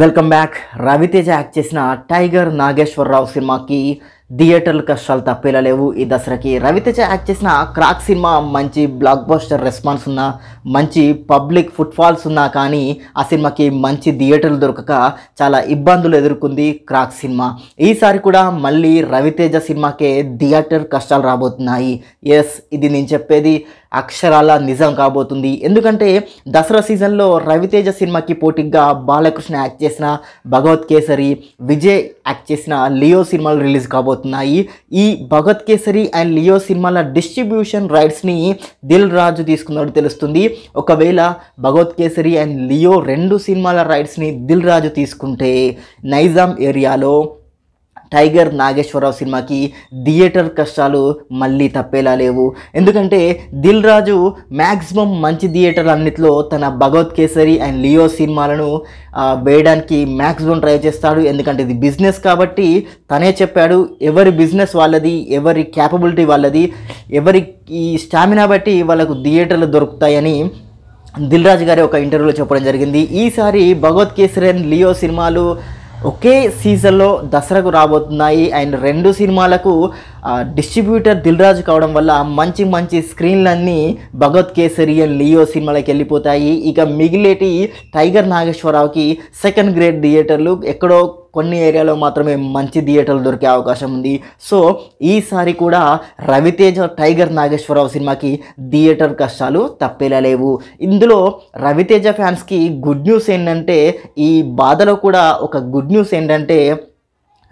welcome back Ravi Teja act చేసిన టైగర్ నాగేశ్వరరావు సినిమాకి థియేటర్ల కష్టాలు తప్పేలా లేవు ఈ దసరాకి రవితేజ యాక్ట్ చేసిన క్రాక్ సినిమా మంచి బ్లాక్ బస్టర్ రెస్పాన్స్ ఉన్నా మంచి పబ్లిక్ ఫుట్ఫాల్స్ ఉన్నా కానీ ఆ సినిమాకి మంచి థియేటర్లు దొరకక చాలా ఇబ్బందులు ఎదుర్కొంది క్రాక్ సినిమా ఈసారి కూడా మళ్ళీ రవితేజ సినిమాకే థియేటర్ కష్టాలు రాబోతున్నాయి ఎస్ ఇది నేను చెప్పేది అక్షరాల నిజం కాబోతుంది ఎందుకంటే దసరా సీజన్లో రవితేజ సినిమాకి పోటీగా బాలకృష్ణ యాక్ట్ చేసిన భగవత్ కేసరి విజయ్ యాక్ట్ చేసిన లియో సినిమాలు రిలీజ్ కాబోతుంది రాబోతున్నాయి ఈ భగత్ కేసరి అండ్ లియో సినిమాల డిస్ట్రిబ్యూషన్ రైట్స్ని దిల్ రాజు తీసుకున్నట్టు తెలుస్తుంది ఒకవేళ భగవత్ కేసరి అండ్ లియో రెండు సినిమాల రైట్స్ని దిల్ రాజు తీసుకుంటే నైజాం ఏరియాలో టైగర్ నాగేశ్వరరావు సినిమాకి థియేటర్ కష్టాలు మళ్ళీ తప్పేలా లేవు ఎందుకంటే దిల్ రాజు మ్యాక్సిమం మంచి థియేటర్ అన్నిటిలో తన భగవత్ కేసరి అండ్ లియో సినిమాలను వేయడానికి మ్యాక్సిమం ట్రై చేస్తాడు ఎందుకంటే ఇది బిజినెస్ కాబట్టి తనే చెప్పాడు ఎవరి బిజినెస్ వాళ్ళది ఎవరి క్యాపబిలిటీ వాళ్ళది ఎవరి ఈ స్టామినా బట్టి వాళ్ళకు థియేటర్లు దొరుకుతాయని దిల్ రాజు గారి ఒక ఇంటర్వ్యూలో చెప్పడం జరిగింది ఈసారి భగవత్ కేసరి అండ్ లియో సినిమాలు ఒకే సీజన్లో దసరాకు రాబోతున్నాయి అండ్ రెండు సినిమాలకు డిస్ట్రిబ్యూటర్ దిల్రాజు కావడం వల్ల మంచి మంచి స్క్రీన్లన్నీ భగవత్ కేసరి అండ్ లియో సినిమాలకు వెళ్ళిపోతాయి ఇక మిగిలేటి టైగర్ నాగేశ్వరరావుకి సెకండ్ గ్రేడ్ థియేటర్లు ఎక్కడో కొన్ని ఏరియాలో మాత్రమే మంచి థియేటర్లు దొరికే అవకాశం ఉంది సో ఈసారి కూడా రవితేజ టైగర్ నాగేశ్వరరావు సినిమాకి థియేటర్ కష్టాలు తప్పేలా లేవు ఇందులో రవితేజ ఫ్యాన్స్కి గుడ్ న్యూస్ ఏంటంటే ఈ బాధలో కూడా ఒక గుడ్ న్యూస్ ఏంటంటే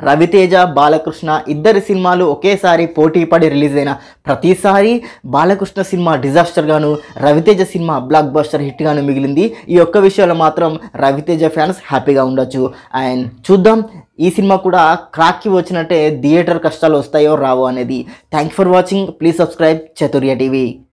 రవితేజ బాలకృష్ణ ఇద్దరి సినిమాలు ఒకేసారి పోటీ పడి రిలీజ్ అయిన ప్రతిసారి బాలకృష్ణ సినిమా డిజాస్టర్గాను రవితేజ సినిమా బ్లాక్ బస్టర్ హిట్గాను మిగిలింది ఈ ఒక్క విషయంలో మాత్రం రవితేజ ఫ్యాన్స్ హ్యాపీగా ఉండొచ్చు అండ్ చూద్దాం ఈ సినిమా కూడా క్రాక్కి వచ్చినట్టే థియేటర్ కష్టాలు వస్తాయో రావో అనేది thank for watching please subscribe Chaturya TV